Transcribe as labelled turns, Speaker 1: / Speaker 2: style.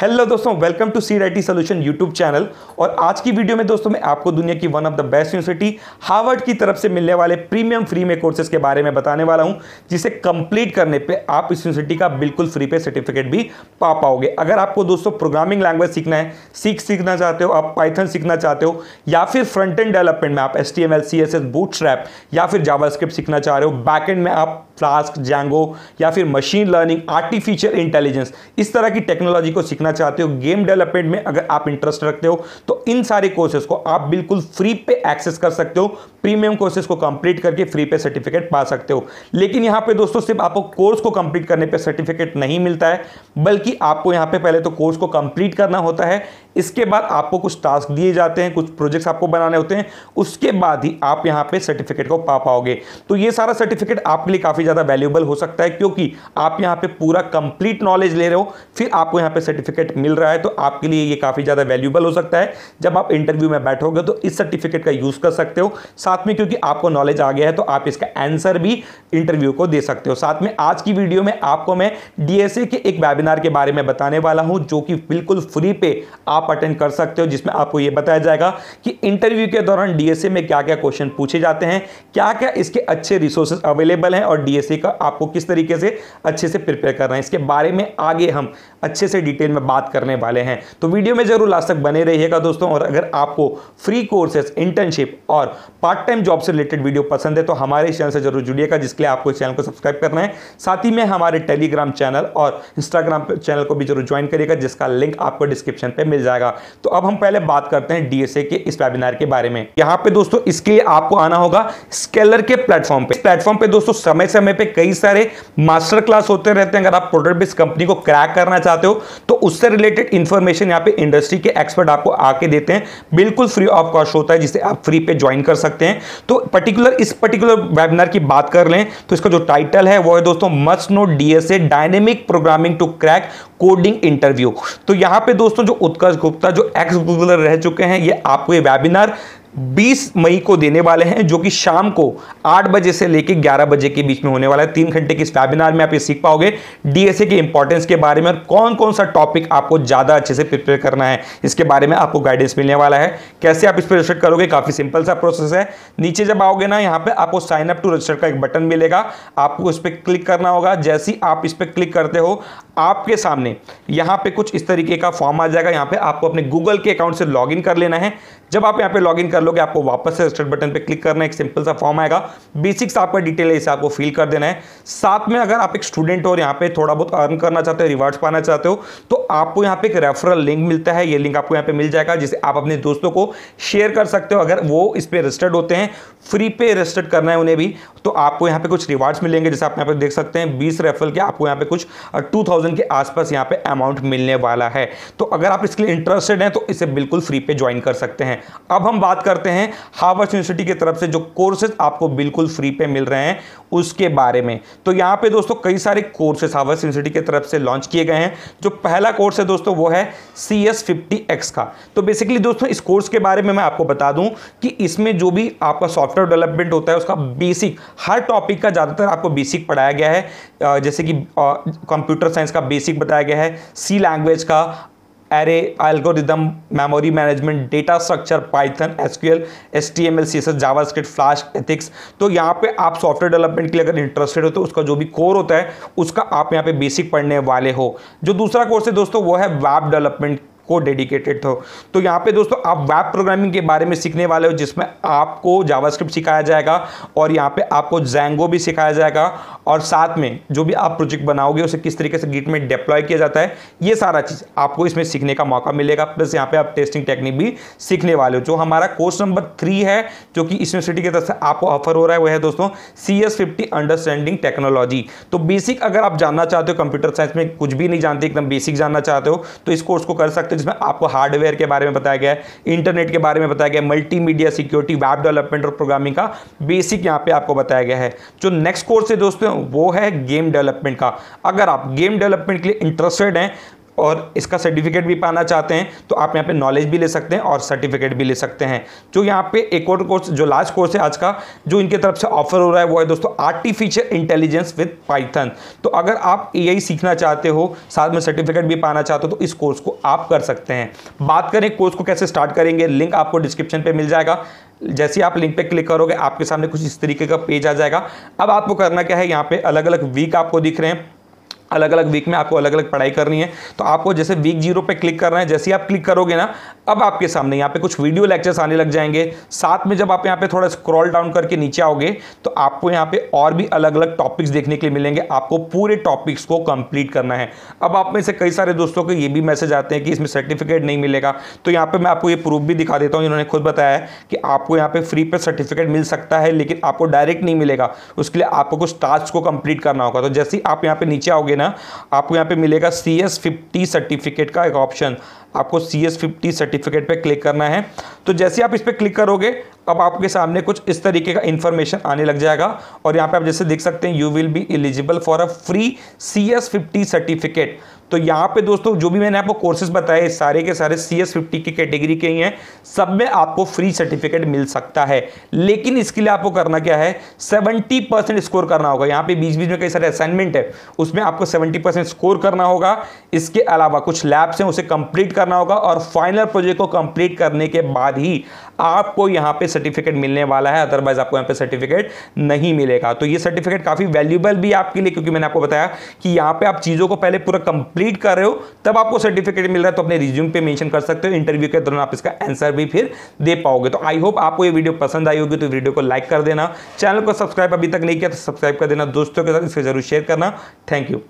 Speaker 1: hello दोस्तों welcome to C I solution YouTube channel और आज की वीडियो में दोस्तों मैं आपको दुनिया की one of the best university Harvard की तरफ से मिलने वाले प्रीमियम फ्री में कोर्सेज के बारे में बताने वाला हूं जिसे कंप्लीट करने पे आप इस यूनिवर्सिटी का बिल्कुल फ्री पे सर्टिफिकेट भी पा पाओगे अगर आपको दोस्तों प्रोग्रामिंग लैंग्वेज सीखना है सीख सीखना चाहते हो आप पाइथन सीखना चाहते हो या फिर फ्रंट एंड डेवलपमेंट में आप S T M L C S S boot या फिर जावा सीखना चाह रहे हो बैक एंड में आप फ्लास्क जैंगो या फिर मशीन लर्निंग आर्टिफिशियल इंटेलिजेंस इस तरह की टेक्नोलॉजी को सीखना चाहते हो गेम डेवलपमेंट में अगर आप इंटरेस्ट रखते हो तो इन सारे कोर्सेज को आप बिल्कुल फ्री पे एक्सेस कर सकते हो प्रीमियम कोर्सेज को कंप्लीट करके फ्री पे सर्टिफिकेट पा सकते हो लेकिन यहाँ पे दोस्तों सिर्फ आपको कोर्स को कंप्लीट करने पे सर्टिफिकेट नहीं मिलता है बल्कि आपको यहाँ पे पहले तो कोर्स को कंप्लीट करना होता है इसके बाद आपको कुछ टास्क दिए जाते हैं कुछ प्रोजेक्ट्स आपको बनाने होते हैं उसके बाद ही आप यहाँ पे सर्टिफिकेट को पा पाओगे तो ये सारा सर्टिफिकेट आपके लिए काफ़ी ज़्यादा वैल्यूबल हो सकता है क्योंकि आप यहाँ पे पूरा कंप्लीट नॉलेज ले रहे हो फिर आपको यहाँ पे सर्टिफिकेट मिल रहा है तो आपके लिए ये काफ़ी ज़्यादा वैल्यूबल हो सकता है जब आप इंटरव्यू में बैठोगे तो इस सर्टिफिकेट का यूज़ कर सकते हो साथ में क्योंकि आपको नॉलेज आ गया है तो आप इसका आंसर भी इंटरव्यू को दे सकते हो साथ में आज की वीडियो में आपको मैं डी के एक वेबिनार के बारे में बताने वाला हूँ जो कि बिल्कुल फ्री पे आप आप अटेंड कर सकते हो जिसमें आपको यह बताया जाएगा कि इंटरव्यू के दौरान डीएसए में क्या क्या क्वेश्चन पूछे जाते हैं क्या क्या इसके अच्छे रिसोर्सेज अवेलेबल हैं और डीएसए का आपको किस तरीके से अच्छे से प्रिपेयर करना है इसके बारे में आगे हम अच्छे से डिटेल में बात करने वाले हैं तो वीडियो में जरूर लास्ट तक बने रहिएगा दोस्तों और अगर आपको फ्री कोर्सेज इंटर्नशिप और पार्ट टाइम जॉब से रिलेटेड वीडियो पसंद है तो हमारे चैनल से जरूर जुड़िएगा जिसके लिए आपको चैनल को सब्सक्राइब करना है साथ ही में हमारे टेलीग्राम चैनल और इंस्टाग्राम चैनल को भी जरूर ज्वाइन करिएगा जिसका लिंक आपको डिस्क्रिप्शन पर मिल जाएगा तो अब हम पहले बात करते हैं डीएसए के इस वेबिनार के बारे में यहाँ पे दोस्तों इसके लिए आपको आना होगा स्केलर के प्लेटफॉर्म पे प्लेटफॉर्म पे दोस्तों समय समय पे कई सारे मास्टर क्लास होते रहते हैं अगर आप प्रोडक्ट बेस कंपनी को क्रैक करना चाहते हो तो उससे रिलेटेड इंफॉर्मेशन यहाँ पे इंडस्ट्री के एक्सपर्ट आपको आके देते हैं बिल्कुल फ्री ऑफ कॉस्ट होता है जिसे आप फ्री पे ज्वाइन कर सकते हैं तो पर्टिकुलर इस पर्टिकुलर वेबिनार की बात कर लें तो इसका जो टाइटल है वो है दोस्तों must know DSA dynamic programming to crack coding interview तो यहां पे दोस्तों जो उत्कर्ष गुप्ता जो एक्स गूगलर रह चुके हैं ये आपको ये वेबिनार 20 मई को देने वाले हैं जो कि शाम को 8 बजे से लेकर 11 बजे के बीच में होने वाला है तीन घंटे के इस वेबिनार में आप ये सीख पाओगे डीएसए के इंपॉर्टेंस के बारे में और कौन कौन सा टॉपिक आपको ज़्यादा अच्छे से प्रिपेयर करना है इसके बारे में आपको गाइडेंस मिलने वाला है कैसे आप इस पर रजिस्टर करोगे काफ़ी सिंपल सा प्रोसेस है नीचे जब आओगे ना यहाँ पे आपको साइन अप टू रजिस्टर का एक बटन मिलेगा आपको इस पर क्लिक करना होगा जैसी आप इस पर क्लिक करते हो आपके सामने यहाँ पर कुछ इस तरीके का फॉर्म आ जाएगा यहाँ पर आपको अपने गूगल के अकाउंट से लॉग कर लेना है जब आप यहाँ पर लॉग कर कर लोगे आपको वापस से स्टार्ट बटन पर क्लिक करना है एक सिंपल सा फॉर्म आएगा बेसिक्स आपका डिटेल है इसे आपको फिल कर देना है साथ में अगर आप एक स्टूडेंट हो और यहाँ पे थोड़ा बहुत अर्न करना चाहते हो रिवार्ड्स पाना चाहते हो तो आपको यहाँ पे एक रेफरल लिंक मिलता है ये लिंक आपको यहाँ पे मिल जाएगा जिसे आप अपने दोस्तों को शेयर कर सकते हो अगर वो इस पर रजिस्टर्ड होते हैं फ्री पे रजिस्टर्ड करना है उन्हें भी तो आपको यहाँ पे कुछ रिवार्ड्स मिलेंगे जैसे आप यहाँ पे देख सकते हैं बीस रेफरल के आपको यहाँ पे कुछ टू के आसपास यहाँ पे अमाउंट मिलने वाला है तो अगर आप इसके लिए इंटरेस्टेड हैं तो इसे बिल्कुल फ्री पे ज्वाइन कर सकते हैं अब हम बात करते हैं हार्वर्ड यूनिवर्सिटी की तरफ से जो कोर्सेज आपको बिल्कुल फ्री पे मिल रहे हैं उसके बारे में तो यहाँ पे दोस्तों कई सारे कोर्सेज हार्वर्ड यूनिवर्सिटी की तरफ से लॉन्च किए गए हैं जो पहला कोर्स है दोस्तों वो है सी एस फिफ्टी एक्स का तो बेसिकली दोस्तों इस कोर्स के बारे में मैं आपको बता दूं कि इसमें जो भी आपका सॉफ्टवेयर डेवलपमेंट होता है उसका बेसिक हर टॉपिक का ज़्यादातर आपको बेसिक पढ़ाया गया है जैसे कि कंप्यूटर साइंस का बेसिक बताया गया है सी लैंग्वेज का array algorithm memory management data structure Python SQL S JavaScript flash ethics तो यहाँ पे आप सॉफ्टवेयर डेवलपमेंट के लिए अगर इंटरेस्टेड हो तो उसका जो भी कोर होता है उसका आप यहाँ पे बेसिक पढ़ने वाले हो जो दूसरा कोर्स है दोस्तों वो है वेब डेवलपमेंट को डेडिकेटेड हो तो यहाँ पे दोस्तों आप वेब प्रोग्रामिंग के बारे में सीखने वाले हो जिसमें आपको जावास्क्रिप्ट सिखाया जाएगा और यहाँ पे आपको जैंगो भी सिखाया जाएगा और साथ में जो भी आप प्रोजेक्ट बनाओगे उसे किस तरीके से गिट में डिप्लॉय किया जाता है ये सारा चीज़ आपको इसमें सीखने का मौका मिलेगा प्लस यहाँ पे आप टेस्टिंग टेक्निक भी सीखने वाले हो जो हमारा कोर्स नंबर थ्री है जो कि इस यूनिवर्सिटी की तरफ से आपको ऑफर हो रहा है वह है दोस्तों C S fifty understanding technology तो बेसिक अगर आप जानना चाहते हो कंप्यूटर साइंस में कुछ भी नहीं जानते एकदम बेसिक जानना चाहते हो तो इस कोर्स को कर सकते हो जिसमें आपको हार्डवेयर के बारे में बताया गया है इंटरनेट के बारे में बताया गया मल्टीमीडिया सिक्योरिटी वेब डेवलपमेंट और प्रोग्रामिंग का बेसिक यहाँ पे आपको बताया गया है जो नेक्स्ट कोर्स है दोस्तों वो है गेम डेवलपमेंट का अगर आप गेम डेवलपमेंट के लिए इंटरेस्टेड हैं और इसका सर्टिफिकेट भी पाना चाहते हैं तो आप यहाँ पे नॉलेज भी ले सकते हैं और सर्टिफिकेट भी ले सकते हैं जो यहाँ पे एक और कोर्स जो लास्ट कोर्स है आज का जो इनके तरफ से ऑफर हो रहा है वो है दोस्तों आर्टिफिशियल इंटेलिजेंस विद पाइथन तो अगर आप ए सीखना चाहते हो साथ में सर्टिफिकेट भी पाना चाहते हो तो इस कोर्स को आप कर सकते हैं बात करें कोर्स को कैसे स्टार्ट करेंगे लिंक आपको डिस्क्रिप्शन पर मिल जाएगा जैसे आप लिंक पे क्लिक करोगे आपके सामने कुछ इस तरीके का पेज आ जाएगा अब आपको करना क्या है यहाँ पे अलग अलग वीक आपको दिख रहे हैं अलग अलग वीक में आपको अलग अलग पढ़ाई करनी है तो आपको जैसे वीक जीरो पे क्लिक करना है जैसे ही आप क्लिक करोगे ना अब आपके सामने यहाँ पे कुछ वीडियो लेक्चर्स आने लग जाएंगे साथ में जब आप यहाँ पे थोड़ा स्क्रॉल डाउन करके नीचे आओगे तो आपको यहाँ पे और भी अलग अलग टॉपिक्स देखने के लिए मिलेंगे आपको पूरे टॉपिक्स को कंप्लीट करना है अब आप में से कई सारे दोस्तों को ये भी मैसेज आते हैं कि इसमें सर्टिफिकेट नहीं मिलेगा तो यहाँ पर मैं आपको ये प्रूफ भी दिखा देता हूँ इन्होंने खुद बताया है कि आपको यहाँ पर फ्री पे सर्टिफिकेट मिल सकता है लेकिन आपको डायरेक्ट नहीं मिलेगा उसके लिए आपको कुछ टास्क को कंप्लीट करना होगा तो जैसे ही आप यहाँ पर नीचे आओगे ना आपको यहाँ पे मिलेगा सी एस फिफ्टी सर्टिफिकेट का एक ऑप्शन आपको सी एस फिफ्टी सर्टिफिकेट पे क्लिक करना है तो जैसे आप इस पर क्लिक करोगे अब आपके सामने कुछ इस तरीके का इन्फॉर्मेशन आने लग जाएगा और यहाँ पे आप जैसे देख सकते हैं you will be eligible for a free C S fifty certificate तो यहाँ पे दोस्तों जो भी मैंने आपको कोर्सेज बताए सारे के सारे सी एस फिफ्टी की कैटेगरी के ही हैं सब में आपको फ्री सर्टिफिकेट मिल सकता है लेकिन इसके लिए आपको करना क्या है सेवेंटी परसेंट स्कोर करना होगा यहाँ पे बीच बीच में कई सारे असाइनमेंट है उसमें आपको सेवेंटी परसेंट स्कोर करना होगा इसके अलावा कुछ लैब्स हैं उसे कंप्लीट करना होगा और फाइनल प्रोजेक्ट को कंप्लीट करने के बाद ही आपको यहाँ पे सर्टिफिकेट मिलने वाला है अदरवाइज आपको यहाँ पे सर्टिफिकेट नहीं मिलेगा तो ये सर्टिफिकेट काफ़ी वैल्यूबल भी आपके लिए क्योंकि मैंने आपको बताया कि यहाँ पे आप चीज़ों को पहले पूरा कंप्लीट कंप्लीट कर रहे हो तब आपको सर्टिफिकेट मिल रहा है तो अपने रिज्यूम पे मेंशन कर सकते हो इंटरव्यू के दौरान आप इसका आंसर भी फिर दे पाओगे तो आई होप आपको ये वीडियो पसंद आई होगी तो वीडियो को लाइक कर देना चैनल को सब्सक्राइब अभी तक नहीं किया तो सब्सक्राइब कर देना दोस्तों के साथ इसे जरूर शेयर करना थैंक यू